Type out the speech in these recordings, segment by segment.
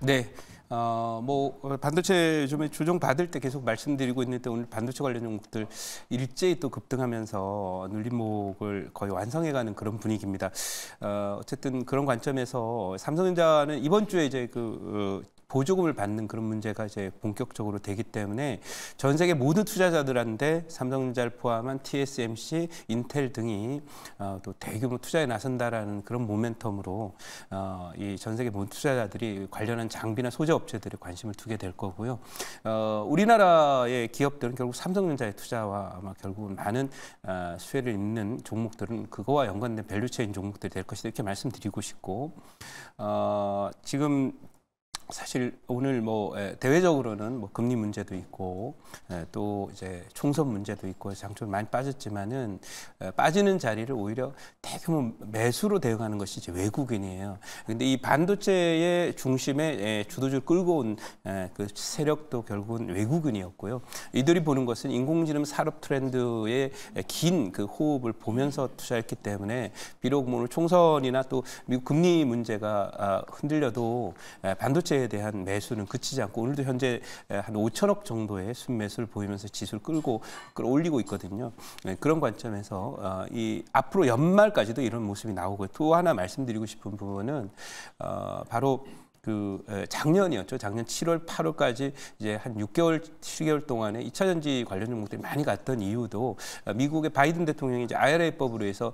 네. 어, 뭐 반도체 요즘에 조정 받을 때 계속 말씀드리고 있는데 오늘 반도체 관련 종목들 일제히 또 급등하면서 눌림목을 거의 완성해가는 그런 분위기입니다. 어, 어쨌든 그런 관점에서 삼성전자는 이번 주에 이제 그 어, 보조금을 받는 그런 문제가 이제 본격적으로 되기 때문에 전 세계 모든 투자자들한테 삼성전자를 포함한 TSMC, 인텔 등이 어, 또 대규모 투자에 나선다라는 그런 모멘텀으로 어, 이전 세계 모든 투자자들이 관련한 장비나 소재 업체들의 관심을 두게 될 거고요. 어, 우리나라의 기업들은 결국 삼성전자의 투자와 아마 결국은 많은 어, 수혜를 입는 종목들은 그거와 연관된 밸류체인 종목들이 될 것이다 이렇게 말씀드리고 싶고 어, 지금 사실 오늘 뭐 예, 대외적으로는 뭐 금리 문제도 있고 예, 또 이제 총선 문제도 있고 장점 많이 빠졌지만은 예, 빠지는 자리를 오히려 대규모 매수로 대응하는 것이 이제 외국인이에요. 근데 이 반도체의 중심에 주도주를 끌고 온 그 세력도 결국은 외국인이었고요. 이들이 보는 것은 인공지능 산업 트렌드의 긴 그 호흡을 보면서 투자했기 때문에 비록 뭐 오늘 총선이나 또 미국 금리 문제가 아, 흔들려도 반도체 주식에 대한 매수는 그치지 않고 오늘도 현재 한 5천억 정도의 순매수를 보이면서 지수를 끌고 끌어올리고 있거든요. 네, 그런 관점에서 어, 이 앞으로 연말까지도 이런 모습이 나오고 또 하나 말씀드리고 싶은 부분은 어, 바로 그 작년이었죠. 작년 7월, 8월까지 이제 한 6개월, 7개월 동안에 2차 전지 관련 종목들이 많이 갔던 이유도 어, 미국의 바이든 대통령이 이제 IRA법으로 해서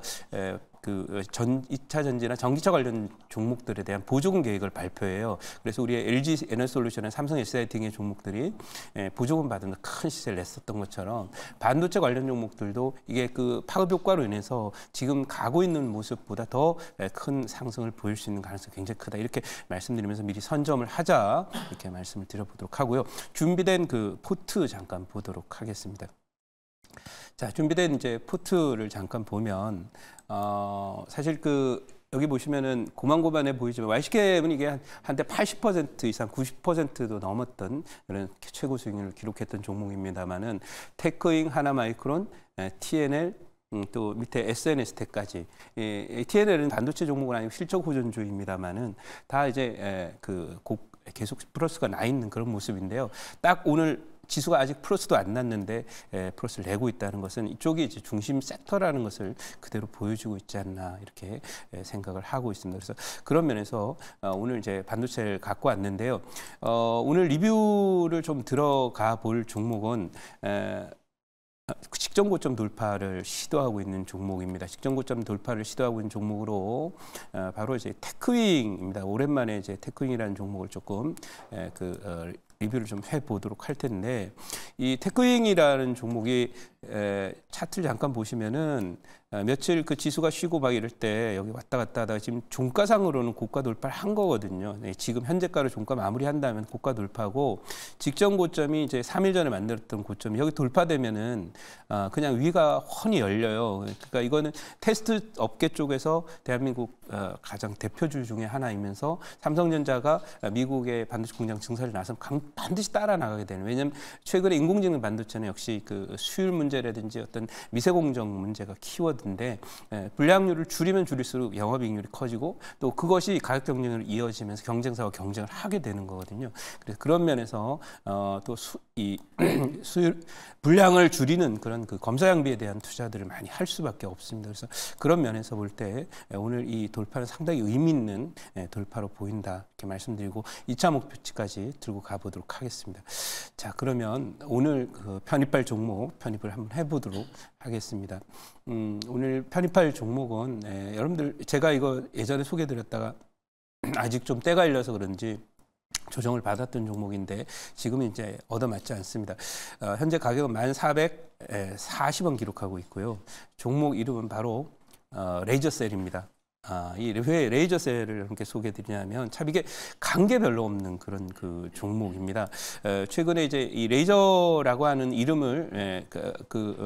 그전 2차 전지나 전기차 관련 종목들에 대한 보조금 계획을 발표해요. 그래서 우리의 LG 에너 솔루션의 삼성 SDI 등의 종목들이 예, 보조금 받은 큰 시세를 냈었던 것처럼 반도체 관련 종목들도 이게 그 파급 효과로 인해서 지금 가고 있는 모습보다 더큰 예, 상승을 보일 수 있는 가능성이 굉장히 크다. 이렇게 말씀드리면서 미리 선점을 하자 이렇게 말씀을 드려보도록 하고요. 준비된 그 포트 잠깐 보도록 하겠습니다. 자, 준비된 이제 포트를 잠깐 보면, 어, 사실 그, 여기 보시면은 고만고만해 보이지만 YCK은 이게 한, 한때 80% 이상 90%도 넘었던 그런 최고 수익률을 기록했던 종목입니다만은 테크잉, 하나마이크론, 예, TNL, 음, 또 밑에 SNS 테까지 예, TNL은 반도체 종목은 아니고 실적 호전주입니다만은 다 이제 에, 예, 그 곡, 계속 플러스가 나 있는 그런 모습인데요. 딱 오늘 지수가 아직 플러스도 안 났는데 에, 예, 플러스를 내고 있다는 것은 이쪽이 이제 중심 섹터라는 것을 그대로 보여주고 있지 않나 이렇게 에, 예, 생각을 하고 있습니다. 그래서 그런 면에서 어, 오늘 이제 반도체를 갖고 왔는데요. 어, 오늘 리뷰를 좀 들어가 볼 종목은 에, 직전 고점 돌파를 시도하고 있는 종목입니다. 직전 고점 돌파를 시도하고 있는 종목으로 어, 바로 이제 테크윙입니다. 오랜만에 이제 테크윙이라는 종목을 조금 그 어, 리뷰를 좀 해보도록 할 텐데 이 테크잉이라는 종목이 에, 차트를 잠깐 보시면은 아, 며칠 그 지수가 쉬고 막 이럴 때 여기 왔다 갔다 하다가 지금 종가상으로는 고가 돌파를 한 거거든요. 네, 지금 현재가로 종가 마무리한다면 고가 돌파고 직전 고점이 이제 3일 전에 만들었던 고점 이 여기 돌파되면은 아, 그냥 위가 훤히 열려요. 그러니까 이거는 테스트 업계 쪽에서 대한민국 어, 가장 대표주 중에 하나이면서 삼성전자가 미국의 반도체 공장 증설을 나서 반드시 따라 나가게 되는 왜냐하면 최근에 인공지능 반도체는 역시 그 수율 문제라든지 어떤 미세 공정 문제가 키워드 건데 예, 불량률을 줄이면 줄일수록 영업이익률이 커지고 또 그것이 가격 경쟁으로 이어지면서 경쟁사와 경쟁을 하게 되는 거거든요. 그래서 그런 면에서 어, 또이 수율 불량을 줄이는 그런 그 검사 양비에 대한 투자들을 많이 할 수밖에 없습니다. 그래서 그런 면에서 볼때 예, 오늘 이 돌파는 상당히 의미 있는 예, 돌파로 보인다 이렇게 말씀드리고 2차 목표치까지 들고 가보도록 하겠습니다. 자, 그러면 오늘 그 편입할 종목 편입을 한번 해보도록 하겠습니다. 음, 오늘 편입할 종목은 예, 여러분들 제가 이거 예전에 소개드렸다가 아직 좀 때가 일려서 그런지 조정을 받았던 종목인데 지금 은 이제 얻어맞지 않습니다. 어, 현재 가격은 1,440원 예, 기록하고 있고요. 종목 이름은 바로 어, 레이저셀입니다. 아, 이왜 레이저셀을 이렇게 소개드리냐면 해참 이게 관계별로 없는 그런 그 종목입니다. 에, 어, 최근에 이제 이 레이저라고 하는 이름을 에, 예, 그, 그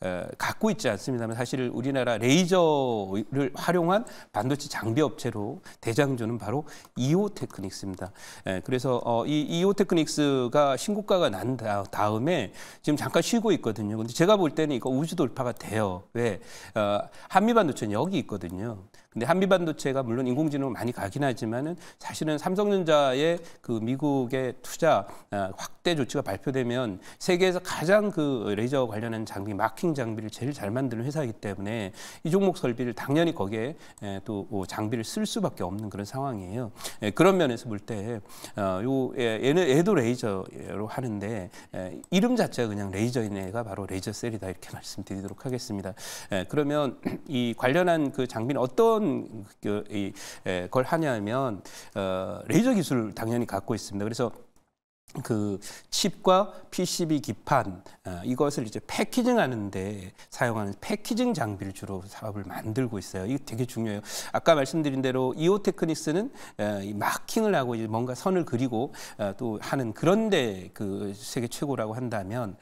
어, 에, 어, 갖고 있지 않습니다만 사실 우리나라 레이저를 활용한 반도체 장비 업체로 대장주는 바로 이오테크닉스입니다. 에, 예, 그래서 어, 이 이오테크닉스가 신고가가 난 다, 다음에 지금 잠깐 쉬고 있거든요. 근데 제가 볼 때는 이거 우주 돌파가 돼요. 왜 어, 한미 반도체는 여기 있거든요. 근데 한미반도체가 물론 인공지능을 많이 가긴 하지만은 사실은 삼성전자의 그 미국의 투자 아, 확대 조치가 발표되면 세계에서 가장 그 레이저 관련한 장비 마킹 장비를 제일 잘 만드는 회사이기 때문에 이 종목 설비를 당연히 거기에 예, 또 뭐 장비를 쓸 수밖에 없는 그런 상황이에요. 예, 그런 면에서 볼때요 어, 예, 얘는 애도 레이저로 하는데 이름 자체가 그냥 레이저인 애가 바로 레이저 셀이다 이렇게 말씀드리도록 하겠습니다. 그러면 이 관련한 그 장비는 어떤 어떤 그, 걸 하냐면 어, 레이저 기술을 당연히 갖고 있습니다. 그래서 그 칩과 PCB 기판 어, 이것을 이제 패키징하는데 사용하는 패키징 장비를 주로 사업을 만들고 있어요. 이게 되게 중요해요. 아까 말씀드린 대로 이오테크니스는 어, 마킹을 하고 이제 뭔가 선을 그리고 어, 또 하는 그런데 그 세계 최고라고 한다면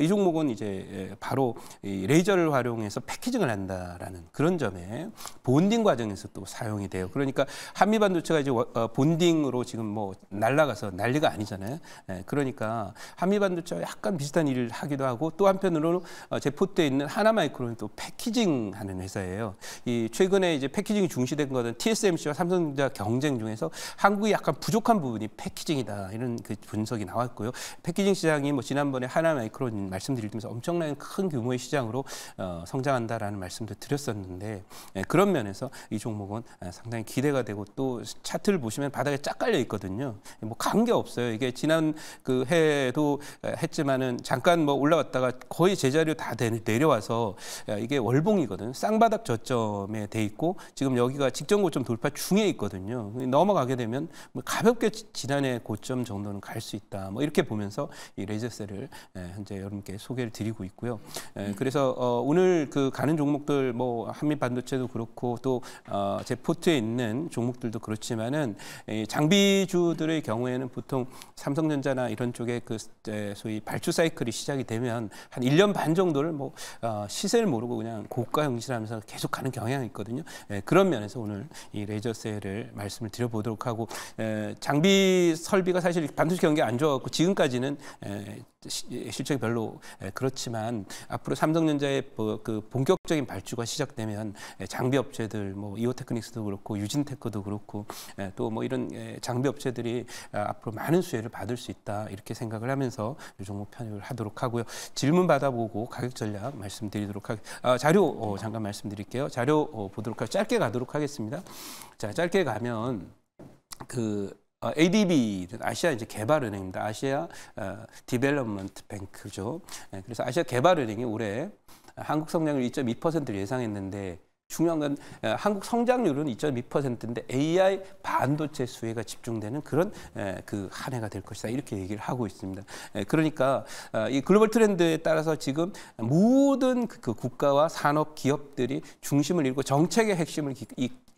이 종목은 이제 바로 레이저를 활용해서 패키징을 한다라는 그런 점에 본딩 과정에서 또 사용이 돼요. 그러니까 한미반도체가 이제 본딩으로 지금 뭐 날라가서 난리가 아니잖아요. 예, 그러니까 한미반도체와 약간 비슷한 일을 하기도 하고 또 한편으로 는제 어, 포트에 있는 하나마이크로는또 패키징하는 회사예요. 이 최근에 이제 패키징이 중시된 거는 TSMC와 삼성전자 경쟁 중에서 한국이 약간 부족한 부분이 패키징이다 이런 그 분석이 나왔고요. 패키징 시장이 뭐 지난번에 하나마이크론 말씀드리면서 엄청난 큰 규모의 시장으로 어, 성장한다라는 말씀도 드렸었는데 예, 그런 면에서 이 종목은 아, 상당히 기대가 되고 또 차트를 보시면 바닥에 쫙 깔려 있거든요. 뭐 관계 없어요. 이게 지난 지난 그 해에도 했지만은 잠깐 뭐 올라왔다가 거의 제자리로 다 내려와서 이게 월봉이거든. 쌍바닥 저점에 돼 있고 지금 여기가 직전 고점 돌파 중에 있거든요. 넘어가게 되면 뭐 가볍게 지난해 고점 정도는 갈 수 있다. 뭐 이렇게 보면서 이 레저셀을 예, 현재 여러분께 소개를 드리고 있고요. 예, 그래서 어, 오늘 그 가는 종목들 뭐 한미 반도체도 그렇고 또제 어, 포트에 있는 종목들도 그렇지만은 장비주들의 경우에는 보통 삼성전 삼전자나 이런 쪽에 그 소위 발주 사이클이 시작이 되면 한 1년 반 정도를 뭐 어, 시세를 모르고 그냥 고가 형실하면서 계속 가는 경향이 있거든요. 예, 그런 면에서 오늘 이 레이저세를 말씀을 드려보도록 하고 장비 설비가 사실 반도체 경기 안 좋았고 지금까지는 예, 실적이 별로 예, 그렇지만 앞으로 삼성전자의 뭐 그 본격적인 발주가 시작되면 예, 장비 업체들 뭐 이오테크닉스도 그렇고 유진테크도 그렇고 또 뭐 이런 장비 업체들이 아, 앞으로 많은 수혜를 받을 수 있다 이렇게 생각을 하면서 이 종목 편입을 하도록 하고요 질문 받아보고 가격 전략 말씀드리도록 하겠 아, 자료 어, 잠깐 말씀드릴게요 자료 어, 보도록 하 짧게 가도록 하겠습니다 자 짧게 가면 그 어, ADB, 아시아 이제 개발은행입니다. 아시아 디벨롭먼트 어, 뱅크죠. 예, 그래서 아시아 개발은행이 올해 한국 성장률 2.2%를 예상했는데 중요한 건 어, 한국 성장률은 2.2%인데 AI 반도체 수혜가 집중되는 그런 예, 그한 해가 될 것이다 이렇게 얘기를 하고 있습니다. 예, 그러니까 이 글로벌 트렌드에 따라서 지금 모든 그, 그 국가와 산업 기업들이 중심을 잃고 정책의 핵심을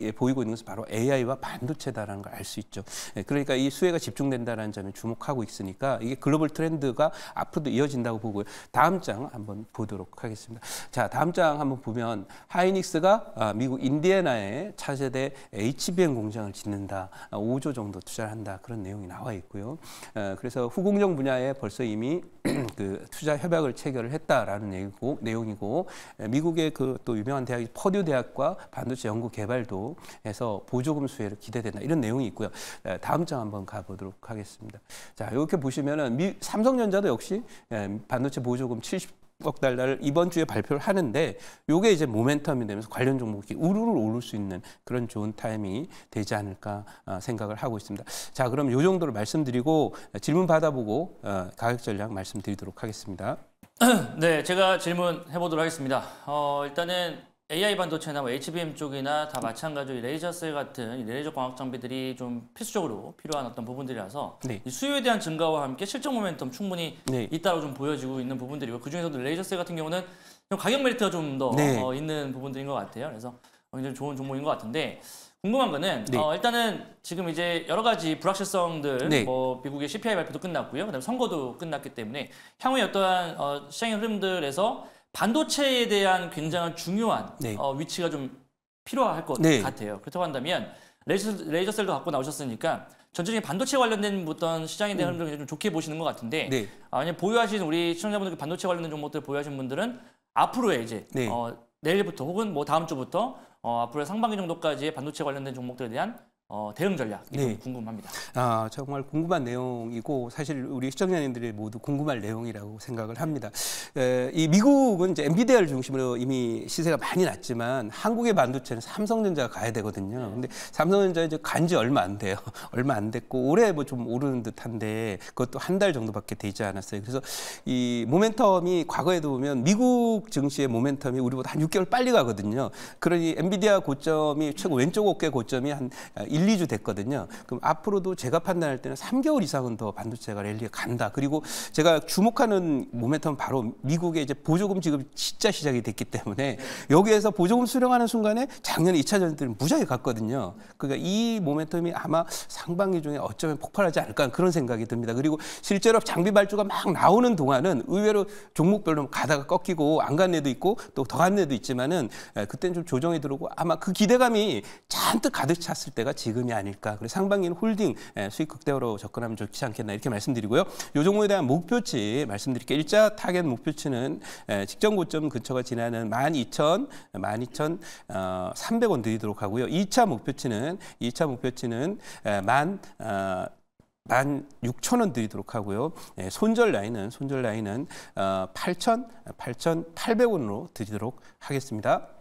예, 보이고 있는 것은 바로 AI와 반도체다라는 걸 알 수 있죠. 예, 그러니까 이 수혜가 집중된다라는 점에 주목하고 있으니까 이게 글로벌 트렌드가 앞으로도 이어진다고 보고요. 다음 장 한번 보도록 하겠습니다. 자, 다음 장 한번 보면 하이닉스가 아, 미국 인디애나에 차세대 HBM 공장을 짓는다. 5조 아, 정도 투자를 한다. 그런 내용이 나와 있고요. 아, 그래서 후공정 분야에 벌써 이미 음, 그 투자 협약을 체결을 했다라는 얘기고, 내용이고 미국의 그 또 유명한 대학이 퍼듀 대학과 반도체 연구 개발도 해서 보조금 수혜를 기대된다 이런 내용이 있고요. 다음 장 한번 가보도록 하겠습니다. 자 이렇게 보시면은 미, 삼성전자도 역시 반도체 보조금 70억 달러를 이번 주에 발표를 하는데 요게 이제 모멘텀이 되면서 관련 종목이 우르르 오를 수 있는 그런 좋은 타이밍이 되지 않을까 어, 생각을 하고 있습니다. 자, 그럼 요 정도로 말씀드리고 어, 질문 받아보고 어, 가격 전략 말씀드리도록 하겠습니다. 네, 제가 질문 해보도록 하겠습니다. 어, 일단은 AI 반도체나 뭐 HBM 쪽이나 다 마찬가지로 레이저셀 같은 레이저 광학 장비들이 좀 필수적으로 필요한 어떤 부분들이라서 네. 수요에 대한 증가와 함께 실적 모멘텀 충분히 네. 있다고 좀 보여지고 있는 부분들이고 그중에서도 레이저셀 같은 경우는 좀 가격 메리트가 좀더 네. 어, 있는 부분들인 것 같아요. 그래서 굉장히 좋은 종목인 것 같은데 궁금한 거는 네. 어, 일단은 지금 이제 여러 가지 불확실성들 네. 뭐 미국의 CPI 발표도 끝났고요. 그다음에 선거도 끝났기 때문에 향후에 어떠한 어, 시장의 흐름들에서 반도체에 대한 굉장히 중요한 네. 어, 위치가 좀 필요할 것 네. 같아요. 그렇다고 한다면 레이저, 레이저셀도 갖고 나오셨으니까 전체적인 반도체 관련된 어떤 시장에 대한 흐름을 음. 좀 좋게 보시는 것 같은데 네. 아, 니 보유하신 우리 시청자분들 그 반도체 관련된 종목들 을 보유하신 분들은 앞으로의 이제 네. 어, 내일부터 혹은 뭐 다음 주부터 어, 앞으로 상반기 정도까지의 반도체 관련된 종목들에 대한 어, 대응 전략이 네. 궁금합니다. 아, 정말 궁금한 내용이고 사실 우리 시청자님들이 모두 궁금할 내용이라고 생각을 합니다. 에, 이 미국은 이제 엔비디아를 중심으로 이미 시세가 많이 났지만 한국의 반도체는 삼성전자가 가야 되거든요. 네. 근데 삼성전자 이제 간지 얼마 안 돼요. 얼마 안 됐고 올해 뭐 좀 오르는 듯한데 그것도 한 달 정도밖에 되지 않았어요. 그래서 이 모멘텀이 과거에도 보면 미국 증시의 모멘텀이 우리보다 한 6개월 빨리 가거든요. 그러니 엔비디아 고점이 최고 왼쪽 어깨 고점이 한 일, 이주 됐거든요. 그럼 앞으로도 제가 판단할 때는 3개월 이상은 더 반도체가 랠리에 간다. 그리고 제가 주목하는 모멘텀 바로 미국의 이제 보조금 지금 진짜 시작이 됐기 때문에 여기에서 보조금 수령하는 순간에 작년에 이차 전들은무작위 갔거든요. 그러니까 이 모멘텀이 아마 상반기 중에 어쩌면 폭발하지 않을까 그런 생각이 듭니다. 그리고 실제로 장비 발주가 막 나오는 동안은 의외로 종목별로 가다가 꺾이고 안 간 애도 있고 또 더 간 애도 있지만은 예, 그때는 좀 조정이 들어오고 아마 그 기대감이 잔뜩 가득 찼을 때가 지금 지금이 아닐까. 그리고 상반기는 홀딩 예, 수익 극대화로 접근하면 좋지 않겠나 이렇게 말씀드리고요. 요 종목에 대한 목표치 말씀드릴게요. 일자 타겟 목표치는 예, 직전 고점 근처가 지나는 12,000, 12,300원 어, 드리도록 하고요. 2차 목표치는 2차 목표치는 예, 만 어, 만 6천 원 드리도록 하고요. 예, 손절 라인은 손절 라인은 어, 8,800원으로 드리도록 하겠습니다.